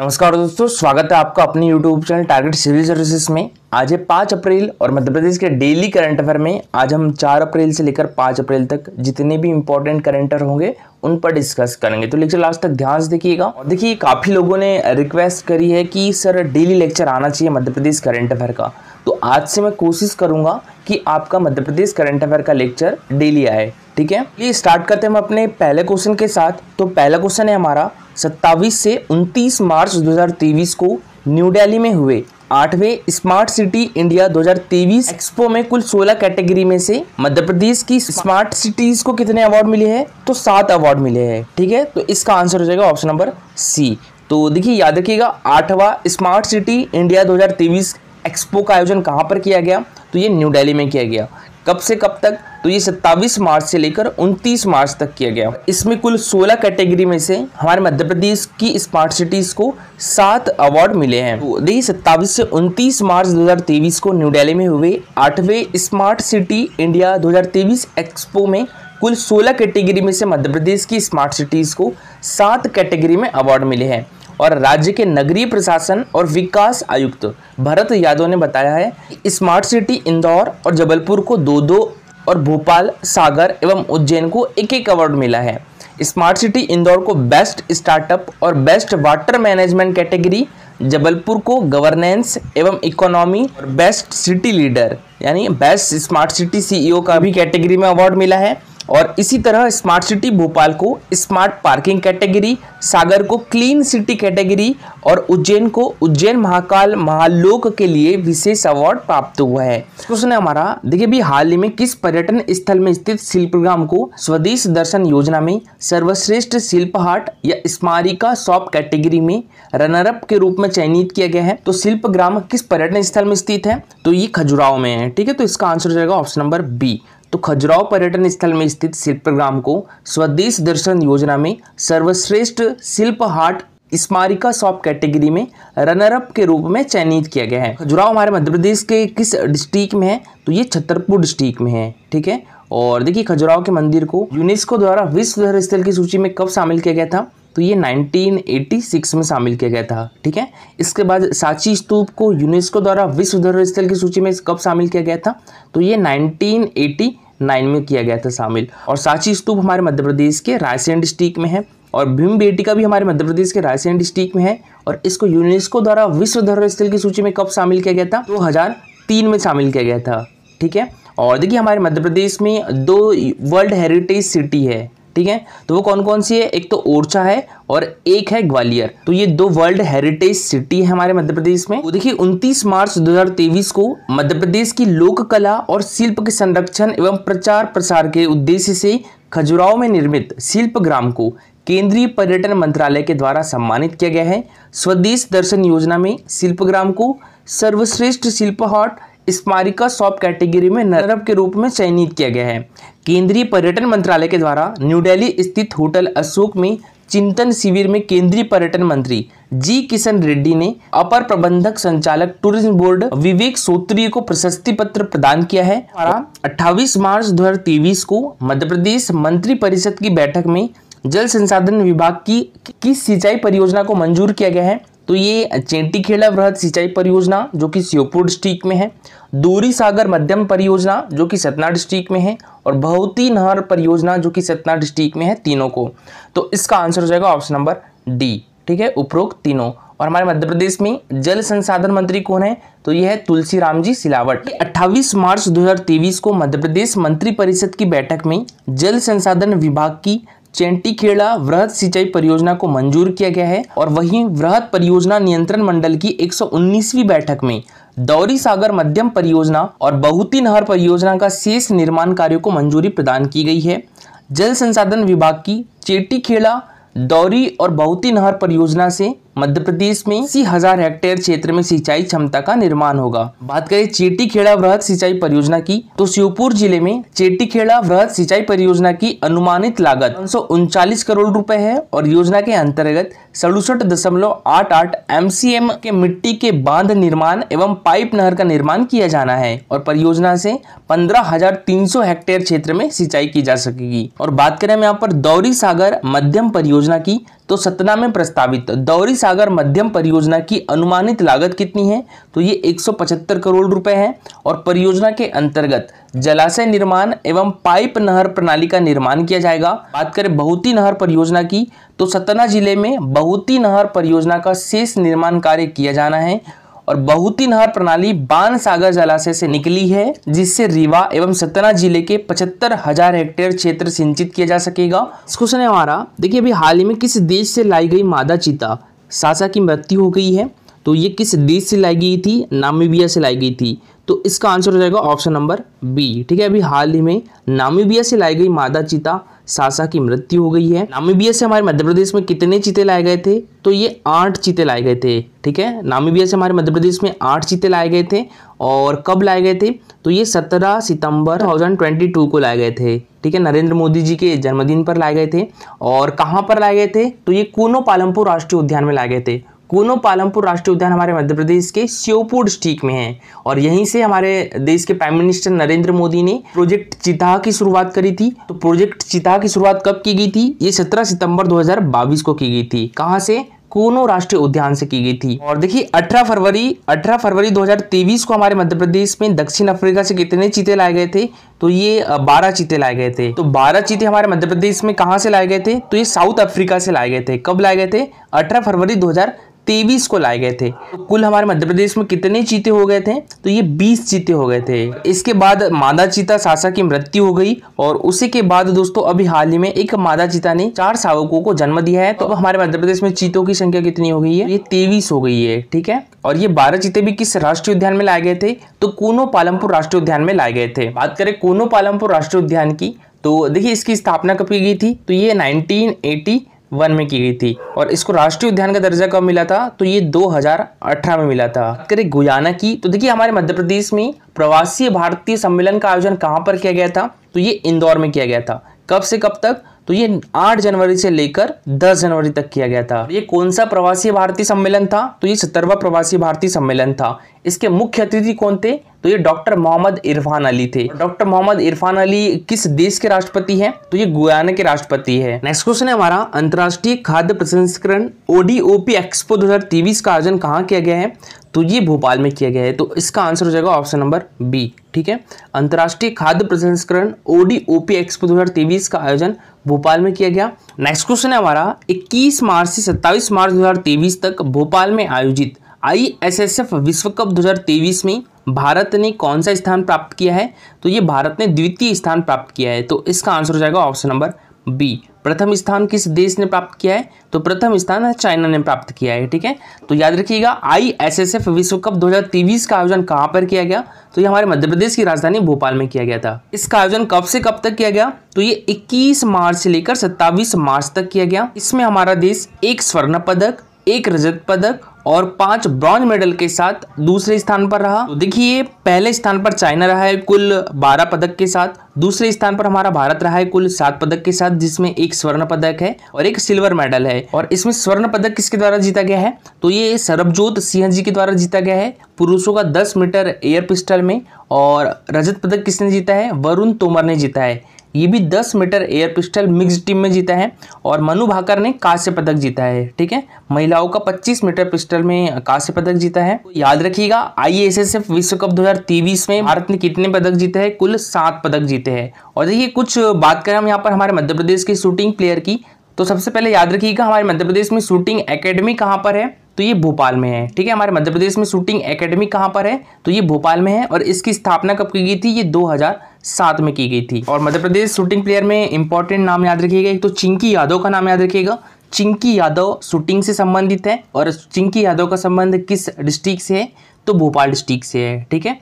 नमस्कार दोस्तों स्वागत है आपका अपने YouTube channel target civil services में आज है पाँच अप्रैल और मध्य प्रदेश के डेली करंट अफेयर में आज हम चार अप्रैल से लेकर पाँच अप्रैल तक जितने भी इंपॉर्टेंट करंटर होंगे उन पर डिस्कस करेंगे तो लेक्चर लास्ट तक ध्यान से देखिएगा और देखिए काफ़ी लोगों ने रिक्वेस्ट करी है कि सर डेली लेक्चर आना चाहिए मध्य प्रदेश करंट अफेयर का तो आज से मैं कोशिश करूँगा कि आपका मध्य प्रदेश करंट अफेयर का लेक्चर डेली आए ठीक है ये स्टार्ट करते हैं हम अपने पहले क्वेश्चन के साथ तो पहला क्वेश्चन है हमारा 27 से 29 मार्च 2023 को न्यू दिल्ली में हुए आठवें स्मार्ट सिटी इंडिया 2023 एक्सपो में कुल 16 कैटेगरी में से मध्य प्रदेश की स्मार्ट सिटीज को कितने अवार्ड मिले हैं तो सात अवार्ड मिले हैं ठीक है तो इसका आंसर हो जाएगा ऑप्शन नंबर सी तो देखिए याद रखिएगा आठवां स्मार्ट सिटी इंडिया 2023 एक्सपो का आयोजन कहाँ पर किया गया तो ये न्यू दिल्ली में किया गया कब से कब तक तो ये 27 मार्च से लेकर 29 मार्च तक किया गया इसमें कुल 16 कैटेगरी में से हमारे मध्य प्रदेश की स्मार्ट सिटीज़ को सात अवार्ड मिले हैं तो देखिए 27 से 29 मार्च 2023 को न्यू दिल्ली में हुए आठवें स्मार्ट सिटी इंडिया 2023 एक्सपो में कुल 16 कैटेगरी में से मध्य प्रदेश की स्मार्ट सिटीज़ को सात कैटेगरी में अवार्ड मिले हैं और राज्य के नगरीय प्रशासन और विकास आयुक्त भरत यादव ने बताया है स्मार्ट सिटी इंदौर और जबलपुर को दो दो और भोपाल सागर एवं उज्जैन को एक एक अवार्ड मिला है स्मार्ट सिटी इंदौर को बेस्ट स्टार्टअप और best water management category Jabalpur को गवर्नेंस एवं इकोनॉमी और बेस्ट सिटी लीडर यानी बेस्ट स्मार्ट सिटी सीईओ का भी कैटेगरी में अवार्ड मिला है और इसी तरह स्मार्ट सिटी भोपाल को स्मार्ट पार्किंग कैटेगरी सागर को क्लीन सिटी कैटेगरी और उज्जैन को उज्जैन महाकाल महालोक के लिए विशेष अवार्ड प्राप्त हुआ है है हमारा देखिए भी हाल ही में किस पर्यटन स्थल में स्थित शिल्पग्राम को स्वदेश दर्शन योजना में सर्वश्रेष्ठ शिल्प हाट या स्मारिका शॉप कैटेगरी में रनरअप के रूप में चयनित किया गया है तो शिल्पग्राम किस पर्यटन स्थल में स्थित है तो ये खजुराव में है ठीक है तो इसका आंसर हो जाएगा ऑप्शन नंबर बी तो खजुराव पर्यटन स्थल में स्थित शिल्प ग्राम को स्वदेश दर्शन योजना में सर्वश्रेष्ठ शिल्प हाट स्मारिका शॉप कैटेगरी में रनरअप के रूप में चयनित किया गया है खजुराव हमारे मध्य प्रदेश के किस डिस्ट्रिक्ट में है तो ये छतरपुर डिस्ट्रिक्ट में है ठीक है और देखिए खजुराव के मंदिर को यूनेस्को द्वारा विश्व धरोहर स्थल की सूची में कब शामिल किया गया था तो ये 1986 में शामिल किया गया था ठीक है इसके बाद सांची स्तूप को यूनेस्को द्वारा विश्व धरोहर स्थल की सूची में कब शामिल किया गया था तो ये नाइन में किया गया था शामिल और सांची स्तूप हमारे मध्य प्रदेश के रायसेन डिस्ट्रिक्ट में है और भीम बेटिका भी हमारे मध्य प्रदेश के रायसेन डिस्ट्रिक्ट में है और इसको यूनेस्को द्वारा विश्व धरोहर स्थल की सूची में कब शामिल किया गया था दो हज़ार तीन में शामिल किया गया था ठीक है और देखिए हमारे मध्य प्रदेश में दो वर्ल्ड हेरिटेज सिटी है ठीक है तो वो कौन कौन सी है एक तो ओरछा है और एक है ग्वालियर तो ये दो वर्ल्ड हेरिटेज सिटी है हमारे मध्य प्रदेश में तो देखिए 29 मार्च 2023 को मध्य प्रदेश की लोक कला और शिल्प के संरक्षण एवं प्रचार प्रसार के उद्देश्य से खजुराहो में निर्मित शिल्प ग्राम को केंद्रीय पर्यटन मंत्रालय के द्वारा सम्मानित किया गया है स्वदेश दर्शन योजना में शिल्पग्राम को सर्वश्रेष्ठ शिल्प हॉट स्मारिका शॉप कैटेगरी में नरब के रूप में चयनित किया गया है केंद्रीय पर्यटन मंत्रालय के द्वारा न्यू दिल्ली स्थित होटल अशोक में चिंतन शिविर में केंद्रीय पर्यटन मंत्री जी किशन रेड्डी ने अपर प्रबंधक संचालक टूरिज्म बोर्ड विवेक सोत्री को प्रशस्ति पत्र प्रदान किया है अट्ठाईस मार्च दो को मध्य प्रदेश मंत्री परिषद की बैठक में जल संसाधन विभाग की किस सिंचाई परियोजना को मंजूर किया गया है तो ये चेंटीखेड़ा वृहद सिंचाई परियोजना जो कि श्योपुर डिस्ट्रिक्ट में है दूरी सागर मध्यम परियोजना जो कि सतना डिस्ट्रिक्ट में है और बहुती नहर परियोजना जो कि सतना डिस्ट्रिक्ट में है तीनों को तो इसका आंसर हो जाएगा ऑप्शन नंबर डी ठीक है उपरोक्त तीनों और हमारे मध्य प्रदेश में जल संसाधन मंत्री कौन है तो यह है तुलसी राम जी सिलावट अट्ठावीस मार्च 2023 को मध्य प्रदेश मंत्रिपरिषद की बैठक में जल संसाधन विभाग की चेंटीखेड़ा वृहद सिंचाई परियोजना को मंजूर किया गया है और वहीं वृहद परियोजना नियंत्रण मंडल की 119वीं बैठक में दौरी सागर मध्यम परियोजना और बहुती नहर परियोजना का शेष निर्माण कार्यों को मंजूरी प्रदान की गई है जल संसाधन विभाग की चेटीखेड़ा दौरी और बहुती नहर परियोजना से मध्य प्रदेश में अस्सी हजार हेक्टेयर क्षेत्र में सिंचाई क्षमता का निर्माण होगा बात करें चेटी खेड़ा वृहद सिंचाई परियोजना की तो श्योपुर जिले में चेटी खेड़ा वृहद सिंचाई परियोजना की अनुमानित लागत पाँच करोड़ रुपए है और योजना के अंतर्गत सड़सठ दशमलव आठ आठ एम के मिट्टी के बांध निर्माण एवं पाइप नहर का निर्माण किया जाना है और परियोजना से पंद्रह हजार तीन सौ हेक्टेयर क्षेत्र में सिंचाई की जा सकेगी और बात करें हम यहाँ पर दौरी सागर मध्यम परियोजना की तो सतना में प्रस्तावित दौरी सागर मध्यम परियोजना की अनुमानित लागत कितनी है तो ये 175 करोड़ रुपए है और परियोजना के अंतर्गत जलाशय निर्माण एवं पाइप नहर प्रणाली का निर्माण किया जाएगा बात करें बहुती नहर परियोजना की तो सतना जिले में बहुती नहर परियोजना का शेष निर्माण कार्य किया जाना है और बहुत ही नहर प्रणाली बान सागर जलाशय से निकली है जिससे रीवा एवं सतना जिले के पचहत्तर हजार हेक्टेयर क्षेत्र सिंचित किया जा सकेगा क्वेश्चन है हमारा देखिए अभी हाल ही में किस देश से लाई गई मादा चीता सासा की मृत्यु हो गई है तो ये किस देश से लाई गई थी नामीबिया से लाई गई थी तो इसका आंसर हो जाएगा ऑप्शन नंबर बी ठीक है अभी हाल ही में नामीबिया से लाई गई मादा चीता सासा की मृत्यु हो गई है नामीबिया से हमारे मध्य प्रदेश में कितने चीते लाए गए थे तो ये आठ चीते लाए गए थे ठीक है नामीबिया से हमारे मध्य प्रदेश में आठ चीते लाए गए थे और कब लाए गए थे तो ये 17 सितंबर 2022 को लाए गए थे ठीक है नरेंद्र मोदी जी के जन्मदिन पर लाए गए थे और कहाँ पर लाए गए थे तो ये कूनो पालमपुर राष्ट्रीय उद्यान में लाए गए थे कोनो पालमपुर राष्ट्रीय उद्यान हमारे मध्य प्रदेश के श्योपुर डिस्ट्रिक्ट में है और यहीं से हमारे देश के प्राइम मिनिस्टर नरेंद्र मोदी ने प्रोजेक्ट चिताह की शुरुआत करी थी तो प्रोजेक्ट चिताह की शुरुआत कब की गई थी ये सत्रह सितंबर 2022 को की गई थी कहाँ से कोनो राष्ट्रीय उद्यान से की गई थी और देखिए 18 फरवरी 18 फरवरी 2023 को हमारे मध्य प्रदेश में दक्षिण अफ्रीका से कितने चीते लाए गए थे तो ये 12 चीते लाए गए थे तो 12 चीते हमारे मध्य प्रदेश में कहाँ से लाए गए थे तो ये साउथ अफ्रीका से लाए गए थे कब लाए गए थे 18 फरवरी तेईस को लाए गए थे तो कुल हमारे मध्य प्रदेश में कितने चीते हो गए थे तो ये बीस चीते हो गए थे इसके बाद मादा चीता सासा की मृत्यु हो गई और उसी के बाद दोस्तों अभी हाल ही में एक मादा चीता ने चार सावकों को जन्म दिया है तो अब हमारे मध्य प्रदेश में चीतों की संख्या कितनी हो गई है ये तेईस हो गई है ठीक है और ये बारह चीते भी किस राष्ट्रीय उद्यान में लाए गए थे तो कोनो पालमपुर राष्ट्रीय उद्यान में लाए गए थे बात करें कोनो पालमपुर राष्ट्रीय उद्यान की तो देखिए इसकी स्थापना कब की गई थी तो ये नाइनटीन वन में की गई थी और इसको राष्ट्रीय उद्यान का दर्जा कब मिला था तो ये 2018 में मिला था बात करें गुयाना की तो देखिए हमारे मध्य प्रदेश में प्रवासी भारतीय सम्मेलन का आयोजन कहाँ पर किया गया था तो ये इंदौर में किया गया था कब से कब तक तो ये 8 जनवरी से लेकर 10 जनवरी तक किया गया था ये कौन सा प्रवासी भारतीय सम्मेलन था तो ये सत्तरवा प्रवासी भारतीय सम्मेलन था इसके मुख्य अतिथि कौन थे तो ये डॉक्टर मोहम्मद इरफान अली थे डॉक्टर मोहम्मद इरफान अली किस देश के राष्ट्रपति हैं तो ये गुयाना के राष्ट्रपति है नेक्स्ट क्वेश्चन है हमारा अंतर्राष्ट्रीय खाद्य प्रसंस्करण ओडीओपी एक्सपो दो का आयोजन कहाँ किया गया है तो ये भोपाल में किया गया है तो इसका आंसर हो जाएगा ऑप्शन नंबर बी ठीक है अंतर्राष्ट्रीय खाद्य प्रसंस्करण ओडीओपी एक्सपो दो का आयोजन भोपाल में किया गया नेक्स्ट क्वेश्चन है हमारा 21 मार्च से 27 मार्च 2023 तक भोपाल में आयोजित आईएसएसएफ विश्व कप 2023 में भारत ने कौन सा स्थान प्राप्त किया है तो ये भारत ने द्वितीय स्थान प्राप्त किया है तो इसका आंसर हो जाएगा ऑप्शन नंबर बी प्रथम स्थान किस देश ने प्राप्त किया है तो प्रथम स्थान चाइना ने प्राप्त किया है ठीक है तो याद रखिएगा आई एस एस एफ विश्व कप 2023 का आयोजन कहाँ पर किया गया तो ये हमारे मध्य प्रदेश की राजधानी भोपाल में किया गया था इसका आयोजन कब से कब तक किया गया तो ये 21 मार्च से लेकर 27 मार्च तक किया गया इसमें हमारा देश एक स्वर्ण पदक एक रजत पदक और पांच ब्रॉन्ज मेडल के साथ दूसरे स्थान पर रहा तो देखिए पहले स्थान पर चाइना रहा है कुल बारह पदक के साथ दूसरे स्थान पर हमारा भारत रहा है कुल सात पदक के साथ जिसमें एक स्वर्ण पदक है और एक सिल्वर मेडल है और इसमें स्वर्ण पदक किसके द्वारा जीता गया है तो ये सरबजोत सिंह जी के द्वारा जीता गया है पुरुषों का दस मीटर एयर पिस्टल में और रजत पदक किसने जीता है वरुण तोमर ने जीता है ये भी 10 metre air pistol mix team में जीता है और मनु भाकर ने कांस्य पदक जीता है ठीक है महिलाओं का 25 मीटर पिस्टल में कांस्य पदक जीता है तो याद रखिएगा आईएसएसएफ विश्व कप 2023 में भारत ने कितने पदक जीते हैं कुल सात पदक जीते हैं और देखिए कुछ बात करें हम यहाँ पर हमारे मध्य प्रदेश के शूटिंग प्लेयर की तो सबसे पहले याद रखिएगा हमारे मध्य प्रदेश में शूटिंग अकेडमी कहाँ पर है तो ये भोपाल में है ठीक है हमारे मध्य प्रदेश में शूटिंग एकेडमी कहाँ पर है तो ये भोपाल में है और इसकी स्थापना कब की गई थी ये 2007 में की गई थी और मध्य प्रदेश शूटिंग प्लेयर में इंपॉर्टेंट नाम याद रखिएगा एक तो चिंकी यादव का नाम याद रखिएगा चिंकी यादव शूटिंग से संबंधित है और चिंकी यादव का संबंध किस डिस्ट्रिक्ट से है तो भोपाल डिस्ट्रिक्ट से है ठीक है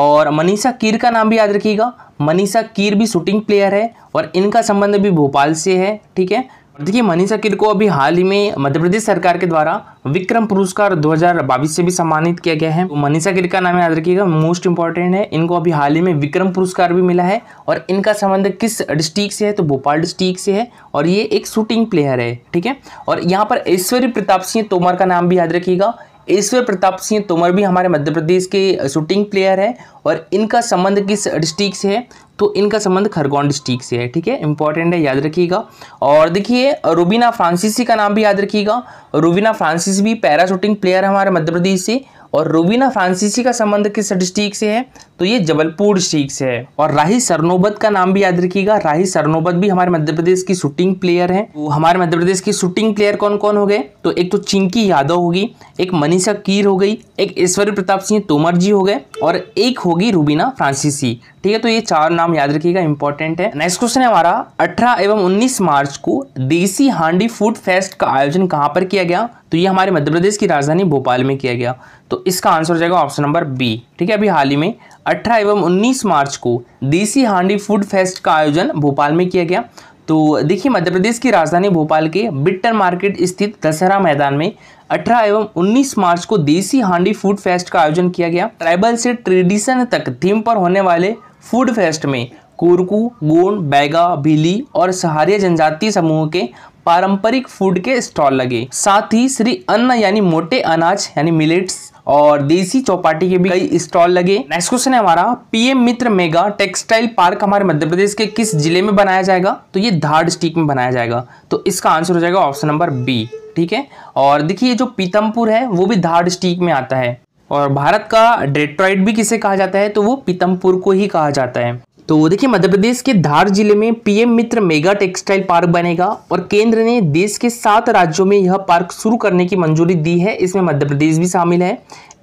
और मनीषा कीर का नाम भी याद रखिएगा मनीषा कीर भी शूटिंग प्लेयर है और इनका संबंध भी भोपाल से है ठीक है देखिए मनीषा किर को अभी हाल ही में मध्य प्रदेश सरकार के द्वारा विक्रम पुरस्कार 2022 से भी सम्मानित किया गया है तो मनीषा किर का नाम याद रखिएगा मोस्ट इंपॉर्टेंट है इनको अभी हाल ही में विक्रम पुरस्कार भी मिला है और इनका संबंध किस डिस्ट्रिक्ट से है तो भोपाल डिस्ट्रिक्ट से है और ये एक शूटिंग प्लेयर है ठीक है और यहाँ पर ऐश्वर्य प्रताप सिंह तोमर का नाम भी याद रखिएगा ईश्वर प्रताप सिंह तोमर भी हमारे मध्य प्रदेश के शूटिंग प्लेयर है और इनका संबंध किस डिस्ट्रिक्ट से है तो इनका संबंध खरगोन डिस्ट्रिक्ट से है ठीक है इंपॉर्टेंट है याद रखिएगा और देखिए रूबीना फ्रांसिसी का नाम भी याद रखिएगा रूबीना फ्रांसिस भी पैराशूटिंग प्लेयर है हमारे मध्य प्रदेश से और रूबीना फ्रांसीसी का संबंध किस डिस्ट्रिक्ट से है तो ये जबलपुर डिस्ट्रिक्ट से है और राही सरनोबत का नाम भी याद रखिएगा राही सरनोबत भी हमारे मध्य प्रदेश की शूटिंग प्लेयर है तो हमारे मध्य प्रदेश की शूटिंग प्लेयर कौन कौन हो गए तो एक तो चिंकी यादव होगी एक मनीषा कीर हो गई एक ईश्वरी प्रताप सिंह तोमर जी हो गए और एक होगी रूबीना फ्रांसीसी ठीक है तो ये चार नाम याद रखिएगा इंपॉर्टेंट है नेक्स्ट क्वेश्चन है हमारा 18 एवं 19 मार्च को देसी हांडी फूड फेस्ट का आयोजन कहाँ पर किया गया तो ये हमारे मध्य प्रदेश की राजधानी भोपाल में किया गया तो इसका आंसर हो जाएगा ऑप्शन नंबर बी ठीक है अभी हाल ही में 18 एवं 19 मार्च को देसी हांडी फूड फेस्ट का आयोजन भोपाल में किया गया तो देखिए मध्य प्रदेश की राजधानी भोपाल के बिट्टर मार्केट स्थित दशहरा मैदान में 18 एवं 19 मार्च को देसी हांडी फूड फेस्ट का आयोजन किया गया ट्राइबल से ट्रेडिशन तक थीम पर होने वाले फूड फेस्ट में कुरकू गोंड बैगा भीली और सहारिया जनजाति समूह के पारंपरिक फूड के स्टॉल लगे साथ ही श्री अन्न यानी मोटे अनाज यानी मिलेट्स और देसी चौपाटी के भी कई स्टॉल लगे नेक्स्ट क्वेश्चन है हमारा PM Mitra mega textile park हमारे मध्य प्रदेश के किस जिले में बनाया जाएगा तो ये धार डिस्ट्रिक्ट में बनाया जाएगा तो इसका आंसर हो जाएगा ऑप्शन नंबर बी ठीक है और देखिए जो पीतमपुर है वो भी धार डिस्ट्रिक्ट में आता है और भारत का डेट्रॉइड भी किसे कहा जाता है तो वो पीतमपुर को ही कहा जाता है तो देखिए मध्य प्रदेश के धार जिले में PM Mitra mega textile park बनेगा और केंद्र ने देश के सात राज्यों में यह पार्क शुरू करने की मंजूरी दी है इसमें मध्य प्रदेश भी शामिल है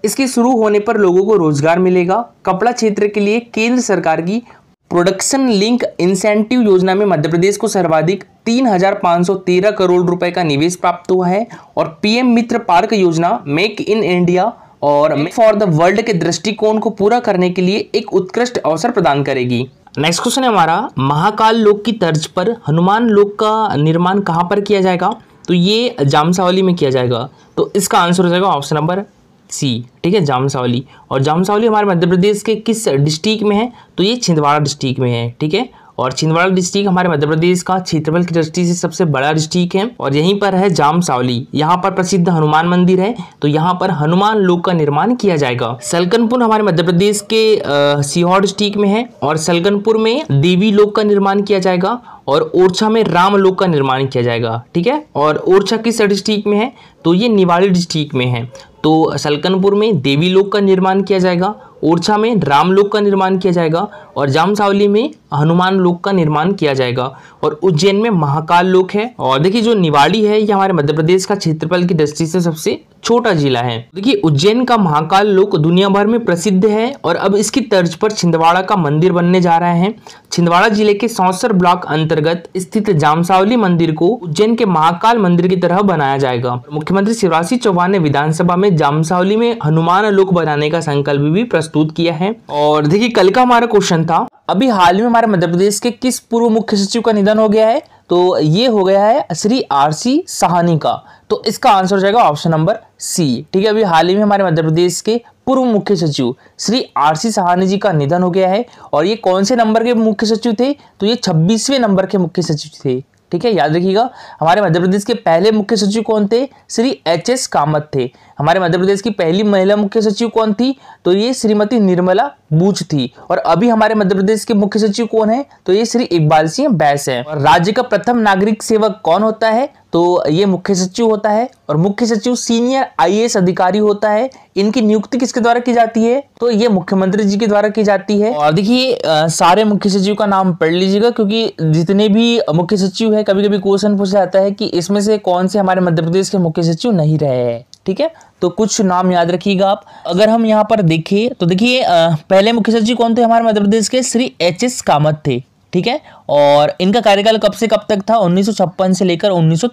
इसके शुरू होने पर लोगों को रोजगार मिलेगा कपड़ा क्षेत्र के लिए केंद्र सरकार की प्रोडक्शन लिंक इंसेंटिव योजना में मध्य प्रदेश को सर्वाधिक 3,513 करोड़ रुपए का निवेश प्राप्त हुआ है और पीएम मित्र पार्क योजना मेक इन इंडिया और फॉर द वर्ल्ड के दृष्टिकोण को पूरा करने के लिए एक उत्कृष्ट अवसर प्रदान करेगी नेक्स्ट क्वेश्चन है हमारा महाकाल लोक की तर्ज पर हनुमान लोक का निर्माण कहाँ पर किया जाएगा तो ये जामसावली में किया जाएगा तो इसका आंसर हो जाएगा ऑप्शन नंबर सी ठीक है जामसावली और जामसावली हमारे मध्य प्रदेश के किस डिस्ट्रिक्ट में है तो ये छिंदवाड़ा डिस्ट्रिक्ट में है ठीक है और छिंदवाड़ा डिस्ट्रिक्ट हमारे मध्य प्रदेश का क्षेत्रफल की दृष्टि से सबसे बड़ा डिस्ट्रिक्ट है और यहीं पर है जाम सावली यहाँ पर प्रसिद्ध हनुमान मंदिर है तो यहाँ पर हनुमान लोक का निर्माण किया जाएगा सलकनपुर हमारे मध्य प्रदेश के सीहोर डिस्ट्रिक्ट में है और सलकनपुर में देवी लोक का निर्माण किया जाएगा और ओरछा में राम लोक का निर्माण किया जाएगा ठीक है और ओरछा किस डिस्ट्रिक्ट में है तो ये निवाड़ी डिस्ट्रिक्ट में है तो सलकनपुर में देवी लोक का निर्माण किया जाएगा ओरछा में रामलोक का निर्माण किया जाएगा और जामसावली में हनुमान लोक का निर्माण किया जाएगा और उज्जैन में महाकाल लोक है और देखिए जो निवाड़ी है ये हमारे मध्य प्रदेश का क्षेत्रफल की दृष्टि से सबसे छोटा जिला है देखिए उज्जैन का महाकाल लोक दुनिया भर में प्रसिद्ध है और अब इसकी तर्ज पर छिंदवाड़ा का मंदिर बनने जा रहा है छिंदवाड़ा जिले के सौसर ब्लॉक अंतर्गत स्थित जामसावली मंदिर को उज्जैन के महाकाल मंदिर की तरह बनाया जाएगा मुख्यमंत्री शिवराज सिंह चौहान ने विधानसभा में जामसावली में हनुमान लोक बनाने का संकल्प भी प्रस्तुत प्रस्तुत किया है और देखिए कल का हमारा क्वेश्चन था अभी हाल में हमारे मध्य प्रदेश के किस पूर्व मुख्य सचिव का निधन हो गया है तो ये हो गया है श्री आर सी सहानी का तो इसका आंसर हो जाएगा ऑप्शन नंबर सी ठीक है अभी हाल ही में हमारे मध्य प्रदेश के पूर्व मुख्य सचिव श्री आर सी सहानी जी का निधन हो गया है और ये कौन से नंबर के मुख्य सचिव थे तो ये छब्बीसवें नंबर के मुख्य सचिव थे ठीक है याद रखिएगा हमारे मध्य प्रदेश के पहले मुख्य सचिव कौन थे श्री एच एस कामत थे हमारे मध्य प्रदेश की पहली महिला मुख्य सचिव कौन थी तो ये श्रीमती निर्मला बूच थी और अभी हमारे मध्य प्रदेश के मुख्य सचिव कौन है तो ये श्री इकबाल सिंह बैस है राज्य का प्रथम नागरिक सेवक कौन होता है तो ये मुख्य सचिव होता है और मुख्य सचिव सीनियर आईएएस अधिकारी होता है इनकी नियुक्ति किसके द्वारा की जाती है तो ये मुख्यमंत्री जी के द्वारा की जाती है और देखिए सारे मुख्य सचिव का नाम पढ़ लीजिएगा क्योंकि जितने भी मुख्य सचिव है कभी कभी क्वेश्चन पूछा जाता है कि इसमें से कौन से हमारे मध्य प्रदेश के मुख्य सचिव नहीं रहे हैं ठीक है तो कुछ नाम याद रखिएगा आप अगर हम यहाँ पर देखें तो देखिए पहले मुख्य सचिव कौन थे हमारे मध्य प्रदेश के श्री एच एस कामत थे ठीक है और इनका कार्यकाल कब से कब तक था उन्नीस से लेकर उन्नीस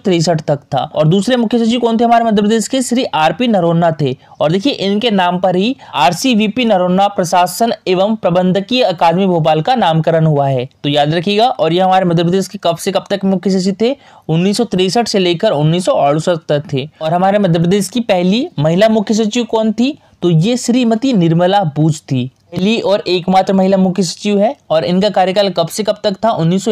तक था और दूसरे मुख्य सचिव कौन थे हमारे मध्य प्रदेश के श्री आर पी नरोन्ना थे और देखिए इनके नाम पर ही R C V P Noronha प्रशासन एवं प्रबंधकीय अकादमी भोपाल का नामकरण हुआ है तो याद रखिएगा और ये हमारे मध्य प्रदेश के कब से कब तक मुख्य सचिव थे उन्नीस से लेकर उन्नीस तक थे और हमारे मध्य प्रदेश की पहली महिला मुख्य सचिव कौन थी तो ये श्रीमती निर्मला बूझ थी पहली और एकमात्र महिला मुख्य सचिव है और इनका कार्यकाल कब से कब तक था उन्नीस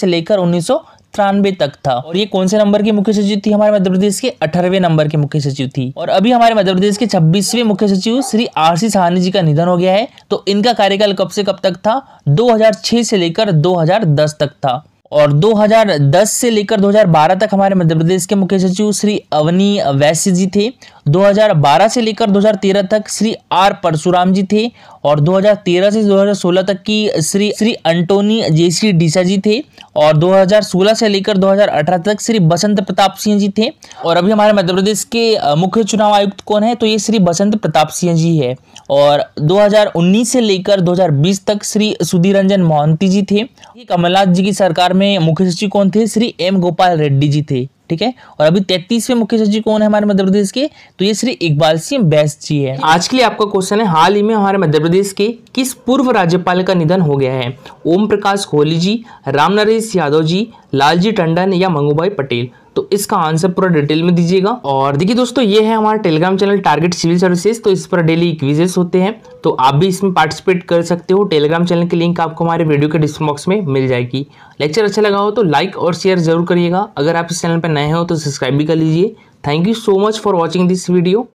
से लेकर उन्नीस तिरानवे तक था और ये कौन से नंबर की मुख्य सचिव थी हमारे मध्य प्रदेश के अठारहवें नंबर के मुख्य सचिव थी और अभी हमारे मध्य प्रदेश के छब्बीसवे मुख्य सचिव श्री आर सी सहानी जी का निधन हो गया है तो इनका कार्यकाल कब से कब तक था 2006 से लेकर 2010 तक था और 2010 से लेकर 2012 तक हमारे मध्य प्रदेश के मुख्य सचिव श्री अवनी वैश्य जी थे 2012 से लेकर 2013 तक श्री आर परशुराम जी थे और 2013 से 2016 तक की श्री श्री अंटोनी जेसी डीसा जी थे और 2016 से लेकर 2018 तक श्री बसंत प्रताप सिंह जी थे और अभी हमारे मध्य प्रदेश के मुख्य चुनाव आयुक्त कौन है तो ये श्री बसंत प्रताप सिंह जी है और 2019 से लेकर 2020 तक श्री सुधीर रंजन मोहंती जी थे कमलनाथ जी की सरकार में मुख्य सचिव कौन थे श्री एम गोपाल रेड्डी जी थे ठीक है और अभी तैतीसवें मुख्य सचिव कौन है हमारे मध्य प्रदेश के तो ये श्री इकबाल सिंह बैस जी है आज के लिए आपका क्वेश्चन है हाल ही में हमारे मध्य प्रदेश के किस पूर्व राज्यपाल का निधन हो गया है ओम प्रकाश कोहली जी राम नरेश यादव जी लालजी टंडन या मंगूभाई पटेल तो इसका आंसर पूरा डिटेल में दीजिएगा और देखिए दोस्तों ये है हमारा telegram channel target civil services तो इस पर डेली क्विजेस होते हैं तो आप भी इसमें पार्टिसिपेट कर सकते हो टेलीग्राम चैनल की लिंक आपको हमारे वीडियो के डिस्क्रिप्शन बॉक्स में मिल जाएगी लेक्चर अच्छा लगा हो तो लाइक और शेयर जरूर करिएगा अगर आप इस चैनल पर नए हो तो सब्सक्राइब भी कर लीजिए thank you so much for watching this video